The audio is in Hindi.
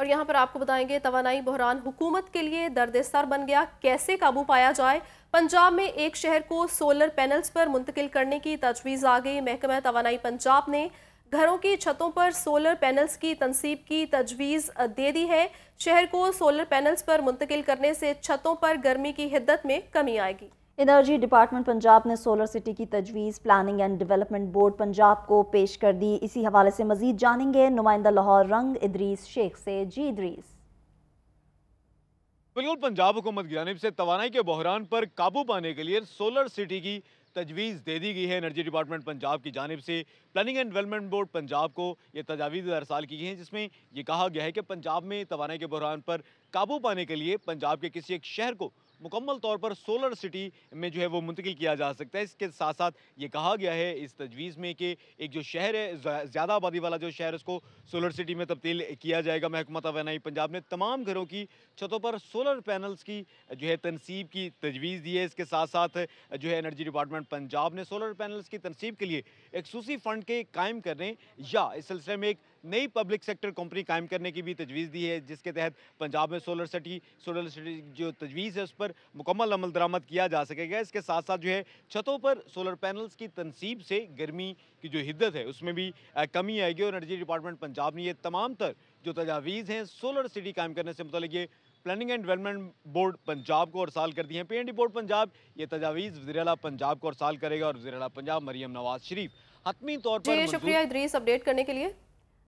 और यहाँ पर आपको बताएंगे तोानाई बहरान हुकूमत के लिए दर्द सर बन गया कैसे काबू पाया जाए पंजाब में एक शहर को सोलर पैनल्स पर मुंतकिल करने की तजवीज़ आ गई महकमा तोानाई पंजाब ने घरों की छतों पर सोलर पैनल्स की तनसीब की तजवीज़ दे दी है शहर को सोलर पैनल्स पर मुंतकिल करने से छतों पर गर्मी की हिद्दत में कमी आएगी एनर्जी डिपार्टमेंट पंजाब ने सोलर सिटी की तजवीज़ planning and development board Punjab को पेश कर दी इसी हवाले से मजीद जानेंगे नुमाइंदा लाहौर रंग इद्रीस शेख से जी इद्रीस बिल्कुल पंजाब हुकूमत की जानब से तोानाई के बहरान पर काबू पाने के लिए सोलर सिटी की तजवीज़ दे दी गई है एनर्जी डिपार्टमेंट पंजाब की जानब से planning and development board Punjab को ये तजावीज़ अरसाल की गई हैं जिसमें ये कहा गया है कि पंजाब में तोानाई के बहरान पर काबू पाने के लिए पंजाब के किसी एक शहर को मुकम्मल तौर पर सोलर सिटी में जो है वो मुंतकिल किया जा सकता है इसके साथ साथ ये कहा गया है इस तजवीज़ में कि एक जो शहर है ज़्यादा आबादी वाला जो शहर उसको सोलर सिटी में तब्दील किया जाएगा महकमा तोानाई पंजाब ने तमाम घरों की छतों पर सोलर पैनल्स की जो है तनसीब की तजवीज़ दी है इसके साथ साथ जो है एनर्जी डिपार्टमेंट पंजाब ने सोलर पैनल्स की तनसीब के लिए एक खूसी फ़ंड के कायम करने या इस सिलसिले में एक नई पब्लिक सेक्टर कंपनी कायम करने की भी तजवीज़ दी है जिसके तहत पंजाब में सोलर सिटी सोलर सिटी जो तजवीज़ है उस पर मुकम्मल अमल दरामद किया जा सकेगा इसके साथ साथ जो है छतों पर सोलर पैनल्स की तनसीब से गर्मी की जो हिद्दत है उसमें भी कमी आएगी और एनर्जी डिपार्टमेंट पंजाब ने ये तमाम तर जो तजावीज़ हैं सोलर सिटी कायम करने से मतलब ये planning and development board Punjab को और साल कर दी है पी बोर्ड पंजाब ये तजावीज़ वजीरला पंजाब को और साल करेगा और वजीरला पंजाब मरियम नवाज शरीफ हतमी तौर पर शुक्रिया अपडेट करने के लिए